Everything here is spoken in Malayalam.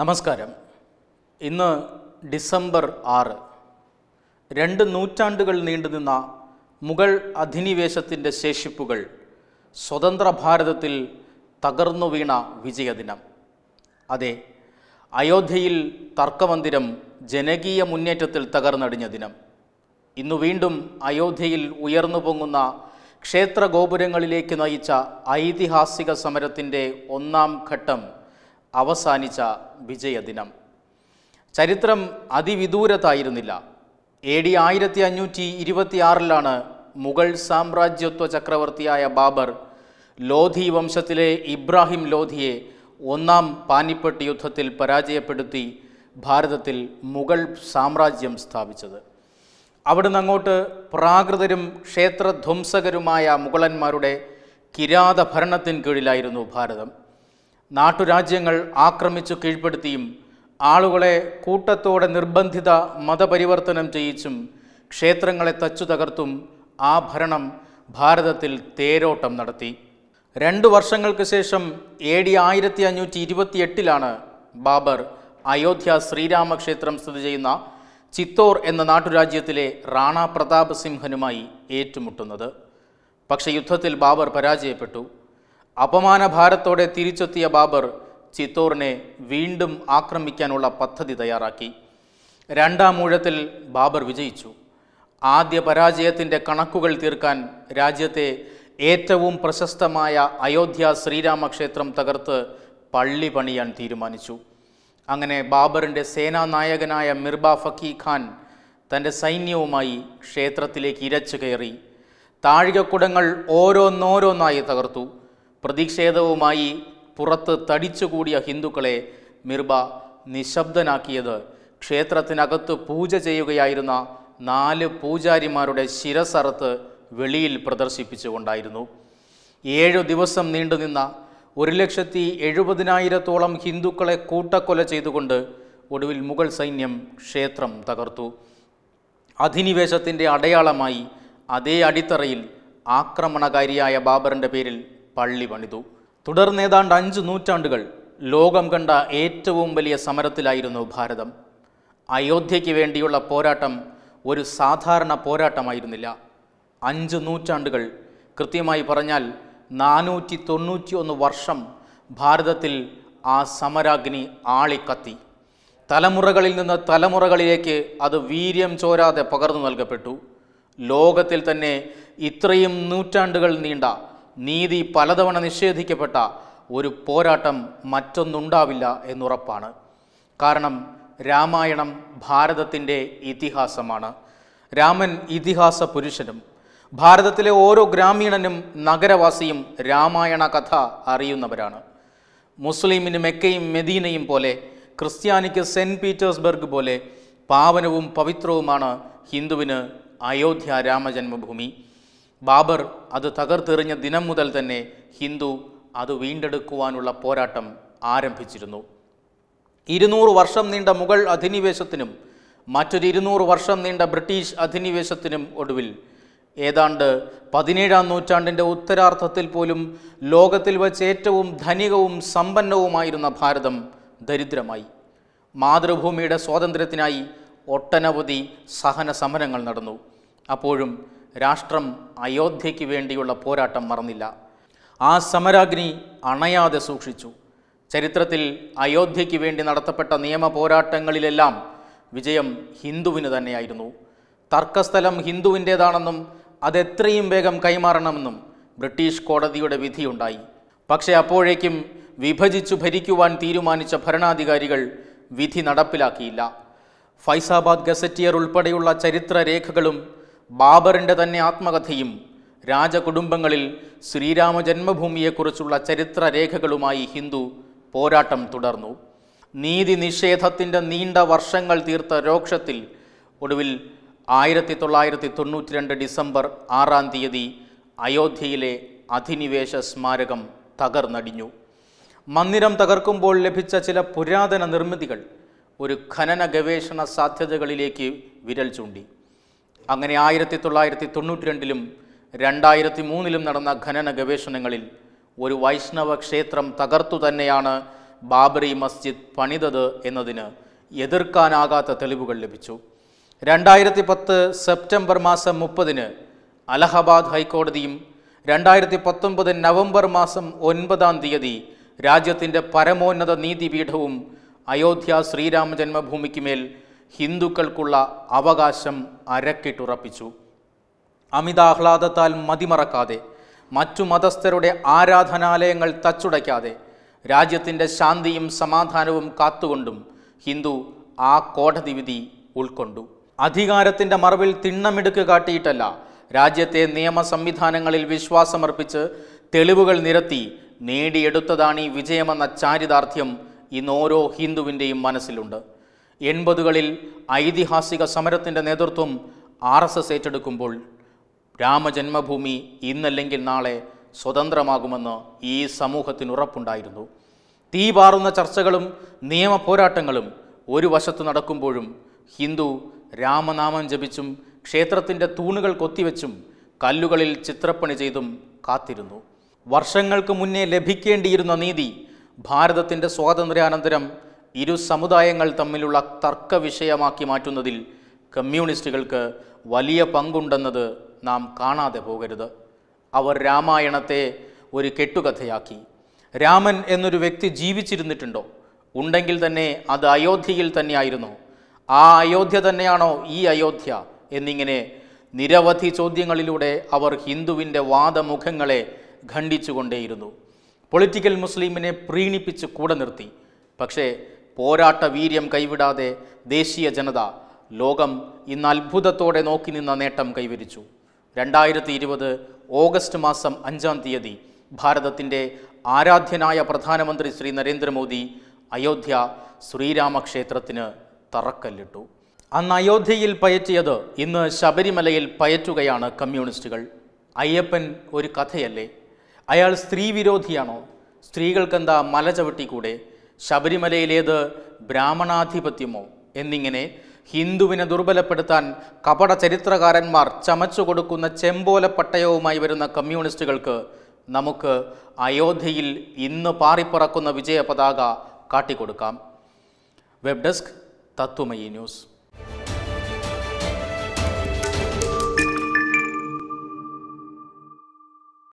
നമസ്കാരം ഇന്ന് ഡിസംബർ ആറ് രണ്ട് നൂറ്റാണ്ടുകൾ നീണ്ടുനിന്ന മുഗൾ അധിനിവേശത്തിൻ്റെ ശേഷിപ്പുകൾ സ്വതന്ത്ര ഭാരതത്തിൽ തകർന്നു വീണ വിജയദിനം അതെ അയോധ്യയിൽ തർക്കമന്ദിരം ജനകീയ മുന്നേറ്റത്തിൽ തകർന്നടിഞ്ഞ ദിനം ഇന്നു വീണ്ടും അയോധ്യയിൽ ഉയർന്നു പൊങ്ങുന്ന ക്ഷേത്ര ഗോപുരങ്ങളിലേക്ക് നയിച്ച ഐതിഹാസിക സമരത്തിൻ്റെ ഒന്നാം ഘട്ടം അവസാനിച്ച വിജയദിനം ചരിത്രം അതിവിദൂരത്തായിരുന്നില്ല എ ഡി ആയിരത്തി അഞ്ഞൂറ്റി ഇരുപത്തിയാറിലാണ് മുഗൾ സാമ്രാജ്യത്വ ചക്രവർത്തിയായ ബാബർ ലോധി വംശത്തിലെ ഇബ്രാഹിം ലോധിയെ ഒന്നാം പാനിപ്പെട്ട് യുദ്ധത്തിൽ പരാജയപ്പെടുത്തി ഭാരതത്തിൽ മുഗൾ സാമ്രാജ്യം സ്ഥാപിച്ചത് അവിടുന്ന് അങ്ങോട്ട് പ്രാകൃതരും ക്ഷേത്രധ്വംസകരുമായ മുഗളന്മാരുടെ കിരാത ഭരണത്തിൻ കീഴിലായിരുന്നു ഭാരതം നാട്ടുരാജ്യങ്ങൾ ആക്രമിച്ചു കീഴ്പ്പെടുത്തിയും ആളുകളെ കൂട്ടത്തോടെ നിർബന്ധിത മതപരിവർത്തനം ചെയ്യിച്ചും ക്ഷേത്രങ്ങളെ തച്ചു തകർത്തും ആ ഭരണം ഭാരതത്തിൽ തേരോട്ടം നടത്തി രണ്ട് വർഷങ്ങൾക്ക് ശേഷം എ ഡി ആയിരത്തി അഞ്ഞൂറ്റി ഇരുപത്തിയെട്ടിലാണ് ബാബർ അയോധ്യ ശ്രീരാമക്ഷേത്രം സ്ഥിതി ചെയ്യുന്ന ചിത്തോർ എന്ന നാട്ടുരാജ്യത്തിലെ റാണാ പ്രതാപ് സിംഹനുമായി ഏറ്റുമുട്ടുന്നത് പക്ഷേ യുദ്ധത്തിൽ ബാബർ പരാജയപ്പെട്ടു അപമാന ഭാരത്തോടെ തിരിച്ചെത്തിയ ബാബർ ചിത്തോറിനെ വീണ്ടും ആക്രമിക്കാനുള്ള പദ്ധതി തയ്യാറാക്കി രണ്ടാം ഊഴത്തിൽ ബാബർ വിജയിച്ചു ആദ്യ പരാജയത്തിൻ്റെ കണക്കുകൾ തീർക്കാൻ രാജ്യത്തെ ഏറ്റവും പ്രശസ്തമായ അയോധ്യ ശ്രീരാമക്ഷേത്രം തകർത്ത് പള്ളി പണിയാൻ തീരുമാനിച്ചു അങ്ങനെ ബാബറിൻ്റെ സേനാനായകനായ മിർബ ഫക്കി ഖാൻ തൻ്റെ സൈന്യവുമായി ക്ഷേത്രത്തിലേക്ക് ഇരച്ചു കയറി താഴികക്കുടങ്ങൾ ഓരോന്നോരോന്നായി തകർത്തു പ്രതിഷേധവുമായി പുറത്ത് തടിച്ചുകൂടിയ ഹിന്ദുക്കളെ മിർബ നിശബ്ദനാക്കിയത് ക്ഷേത്രത്തിനകത്ത് പൂജ ചെയ്യുകയായിരുന്ന നാല് പൂജാരിമാരുടെ ശിരസറത്ത് വെളിയിൽ പ്രദർശിപ്പിച്ചുകൊണ്ടായിരുന്നു ഏഴു ദിവസം നീണ്ടുനിന്ന ഒരു ലക്ഷത്തി എഴുപതിനായിരത്തോളം ഹിന്ദുക്കളെ കൂട്ടക്കൊല ചെയ്തുകൊണ്ട് ഒടുവിൽ മുഗൾ സൈന്യം ക്ഷേത്രം തകർത്തു അധിനിവേശത്തിൻ്റെ അടയാളമായി അതേ അടിത്തറയിൽ ആക്രമണകാരിയായ ബാബറിൻ്റെ പേരിൽ പള്ളി പണിതു തുടർന്ന് ഏതാണ്ട് അഞ്ച് നൂറ്റാണ്ടുകൾ ലോകം കണ്ട ഏറ്റവും വലിയ സമരത്തിലായിരുന്നു ഭാരതം അയോധ്യയ്ക്ക് വേണ്ടിയുള്ള പോരാട്ടം ഒരു സാധാരണ പോരാട്ടമായിരുന്നില്ല അഞ്ച് നൂറ്റാണ്ടുകൾ കൃത്യമായി പറഞ്ഞാൽ നാനൂറ്റി തൊണ്ണൂറ്റി ഒന്ന് വർഷം ഭാരതത്തിൽ ആ സമരാഗ്നി ആളിക്കത്തി തലമുറകളിൽ നിന്ന് തലമുറകളിലേക്ക് അത് വീര്യം ചോരാതെ പകർന്നു നൽകപ്പെട്ടു ലോകത്തിൽ തന്നെ ഇത്രയും നൂറ്റാണ്ടുകൾ നീണ്ട നീതി പലതവണ നിഷേധിക്കപ്പെട്ട ഒരു പോരാട്ടം മറ്റൊന്നുണ്ടാവില്ല എന്നുറപ്പാണ് കാരണം രാമായണം ഭാരതത്തിൻ്റെ ഇതിഹാസമാണ് രാമൻ ഇതിഹാസ പുരുഷനും ഭാരതത്തിലെ ഓരോ ഗ്രാമീണനും നഗരവാസിയും രാമായണ കഥ അറിയുന്നവരാണ് മുസ്ലിമിന് മെക്കയും മെദീനയും പോലെ ക്രിസ്ത്യാനിക്ക് സെൻറ്റ് പീറ്റേഴ്സ്ബർഗ് പോലെ പാവനവും പവിത്രവുമാണ് ഹിന്ദുവിന് അയോധ്യ രാമജന്മഭൂമി ബാബർ അത് തകർത്തെറിഞ്ഞ ദിനം മുതൽ തന്നെ ഹിന്ദു അത് വീണ്ടെടുക്കുവാനുള്ള പോരാട്ടം ആരംഭിച്ചിരുന്നു ഇരുന്നൂറ് വർഷം നീണ്ട മുഗൾ അധിനിവേശത്തിനും മറ്റൊരു ഇരുന്നൂറ് വർഷം നീണ്ട ബ്രിട്ടീഷ് അധിനിവേശത്തിനും ഒടുവിൽ ഏതാണ്ട് പതിനേഴാം നൂറ്റാണ്ടിൻ്റെ ഉത്തരാർത്ഥത്തിൽ പോലും ലോകത്തിൽ വച്ച് ഏറ്റവും ധനികവും സമ്പന്നവുമായിരുന്ന ഭാരതം ദരിദ്രമായി മാതൃഭൂമിയുടെ സ്വാതന്ത്ര്യത്തിനായി ഒട്ടനവധി സഹന സമരങ്ങൾ നടന്നു അപ്പോഴും രാഷ്ട്രം അയോധ്യയ്ക്ക് വേണ്ടിയുള്ള പോരാട്ടം മറന്നില്ല ആ സമരാഗ്നി അണയാതെ സൂക്ഷിച്ചു ചരിത്രത്തിൽ അയോധ്യയ്ക്ക് വേണ്ടി നടത്തപ്പെട്ട നിയമ പോരാട്ടങ്ങളിലെല്ലാം വിജയം ഹിന്ദുവിന് തന്നെയായിരുന്നു തർക്കസ്ഥലം ഹിന്ദുവിൻ്റേതാണെന്നും അതെത്രയും വേഗം കൈമാറണമെന്നും ബ്രിട്ടീഷ് കോടതിയുടെ വിധിയുണ്ടായി പക്ഷേ അപ്പോഴേക്കും വിഭജിച്ചു ഭരിക്കുവാൻ തീരുമാനിച്ച ഭരണാധികാരികൾ വിധി നടപ്പിലാക്കിയില്ല ഫൈസാബാദ് ഗസറ്റിയർ ഉൾപ്പെടെയുള്ള ചരിത്രരേഖകളും ബാബറിൻ്റെ തന്നെ ആത്മകഥയും രാജകുടുംബങ്ങളിൽ ശ്രീരാമ ജന്മഭൂമിയെക്കുറിച്ചുള്ള ചരിത്രരേഖകളുമായി ഹിന്ദു പോരാട്ടം തുടർന്നു നീതി നിഷേധത്തിൻ്റെ നീണ്ട വർഷങ്ങൾ തീർത്ത രോക്ഷത്തിൽ ഒടുവിൽ ആയിരത്തി തൊള്ളായിരത്തി തൊണ്ണൂറ്റി രണ്ട് ഡിസംബർ ആറാം തീയതി അയോധ്യയിലെ അധിനിവേശ സ്മാരകം തകർന്നടിഞ്ഞു മന്ദിരം തകർക്കുമ്പോൾ ലഭിച്ച ചില പുരാതന നിർമ്മിതികൾ ഒരു ഖനന ഗവേഷണ സാധ്യതകളിലേക്ക് വിരൽ ചൂണ്ടി അങ്ങനെ ആയിരത്തി തൊള്ളായിരത്തി തൊണ്ണൂറ്റി രണ്ടിലും രണ്ടായിരത്തി മൂന്നിലും നടന്ന ഖനന ഗവേഷണങ്ങളിൽ ഒരു വൈഷ്ണവ ക്ഷേത്രം തകർത്തു തന്നെയാണ് ബാബറി മസ്ജിദ് പണിതത് എന്നതിന് എതിർക്കാനാകാത്ത തെളിവുകൾ ലഭിച്ചു രണ്ടായിരത്തി പത്ത് സെപ്റ്റംബർ മാസം മുപ്പതിന് അലഹബാദ് ഹൈക്കോടതിയും രണ്ടായിരത്തി പത്തൊൻപത് നവംബർ മാസം ഒൻപതാം തീയതി രാജ്യത്തിൻ്റെ പരമോന്നത നീതിപീഠവും അയോധ്യ ശ്രീരാമ മേൽ ഹിന്ദുക്കൾക്കുള്ള അവകാശം അരക്കിട്ടുറപ്പിച്ചു അമിതാഹ്ലാദത്താൽ മതിമറക്കാതെ മറ്റു മതസ്ഥരുടെ ആരാധനാലയങ്ങൾ തച്ചുടയ്ക്കാതെ രാജ്യത്തിൻ്റെ ശാന്തിയും സമാധാനവും കാത്തുകൊണ്ടും ഹിന്ദു ആ കോടതി വിധി ഉൾക്കൊണ്ടു അധികാരത്തിൻ്റെ മറവിൽ തിണ്ണമെടുക്ക് കാട്ടിയിട്ടല്ല രാജ്യത്തെ നിയമ സംവിധാനങ്ങളിൽ വിശ്വാസമർപ്പിച്ച് തെളിവുകൾ നിരത്തി നേടിയെടുത്തതാണ് ഈ വിജയമെന്ന ചാരിതാർത്ഥ്യം ഇന്ന് ഓരോ ഹിന്ദുവിൻ്റെയും മനസ്സിലുണ്ട് എൺപതുകളിൽ ഐതിഹാസിക സമരത്തിൻ്റെ നേതൃത്വം ആർ എസ് എസ് ഏറ്റെടുക്കുമ്പോൾ രാമജന്മഭൂമി ഇന്നല്ലെങ്കിൽ നാളെ സ്വതന്ത്രമാകുമെന്ന് ഈ സമൂഹത്തിന് ഉറപ്പുണ്ടായിരുന്നു തീപാറുന്ന ചർച്ചകളും നിയമ പോരാട്ടങ്ങളും ഒരു വശത്ത് നടക്കുമ്പോഴും ഹിന്ദു രാമനാമം ജപിച്ചും ക്ഷേത്രത്തിൻ്റെ തൂണുകൾ കൊത്തിവെച്ചും കല്ലുകളിൽ ചിത്രപ്പണി ചെയ്തും കാത്തിരുന്നു വർഷങ്ങൾക്ക് മുന്നേ ലഭിക്കേണ്ടിയിരുന്ന നീതി ഭാരതത്തിൻ്റെ സ്വാതന്ത്ര്യാനന്തരം ഇരു സമുദായങ്ങൾ തമ്മിലുള്ള തർക്ക വിഷയമാക്കി മാറ്റുന്നതിൽ കമ്മ്യൂണിസ്റ്റുകൾക്ക് വലിയ പങ്കുണ്ടെന്നത് നാം കാണാതെ പോകരുത് അവർ രാമായണത്തെ ഒരു കെട്ടുകഥയാക്കി രാമൻ എന്നൊരു വ്യക്തി ജീവിച്ചിരുന്നിട്ടുണ്ടോ ഉണ്ടെങ്കിൽ തന്നെ അത് അയോധ്യയിൽ തന്നെയായിരുന്നു ആ അയോധ്യ തന്നെയാണോ ഈ അയോധ്യ എന്നിങ്ങനെ നിരവധി ചോദ്യങ്ങളിലൂടെ അവർ ഹിന്ദുവിൻ്റെ വാദമുഖങ്ങളെ ഖണ്ഡിച്ചുകൊണ്ടേയിരുന്നു പൊളിറ്റിക്കൽ മുസ്ലിമിനെ പ്രീണിപ്പിച്ച് കൂടെ നിർത്തി പക്ഷേ പോരാട്ട വീര്യം കൈവിടാതെ ദേശീയ ജനത ലോകം ഇന്ന് അത്ഭുതത്തോടെ നോക്കി നിന്ന നേട്ടം കൈവരിച്ചു രണ്ടായിരത്തി ഇരുപത് ഓഗസ്റ്റ് മാസം അഞ്ചാം തീയതി ഭാരതത്തിൻ്റെ ആരാധ്യനായ പ്രധാനമന്ത്രി ശ്രീ നരേന്ദ്രമോദി അയോധ്യ ശ്രീരാമക്ഷേത്രത്തിന് തറക്കല്ലിട്ടു അന്ന് അയോധ്യയിൽ പയറ്റിയത് ഇന്ന് ശബരിമലയിൽ പയറ്റുകയാണ് കമ്മ്യൂണിസ്റ്റുകൾ അയ്യപ്പൻ ഒരു കഥയല്ലേ അയാൾ സ്ത്രീവിരോധിയാണോ സ്ത്രീകൾക്കെന്താ മല ചവിട്ടിക്കൂടെ ശബരിമലയിലേത് ബ്രാഹ്മണാധിപത്യമോ എന്നിങ്ങനെ ഹിന്ദുവിനെ ദുർബലപ്പെടുത്താൻ കപട ചരിത്രകാരന്മാർ ചമച്ചു കൊടുക്കുന്ന ചെമ്പോല പട്ടയവുമായി വരുന്ന കമ്മ്യൂണിസ്റ്റുകൾക്ക് നമുക്ക് അയോധ്യയിൽ ഇന്ന് പാറിപ്പറക്കുന്ന വിജയ പതാക കാട്ടിക്കൊടുക്കാം വെബ് ഡെസ്ക് തത്വമയി ന്യൂസ്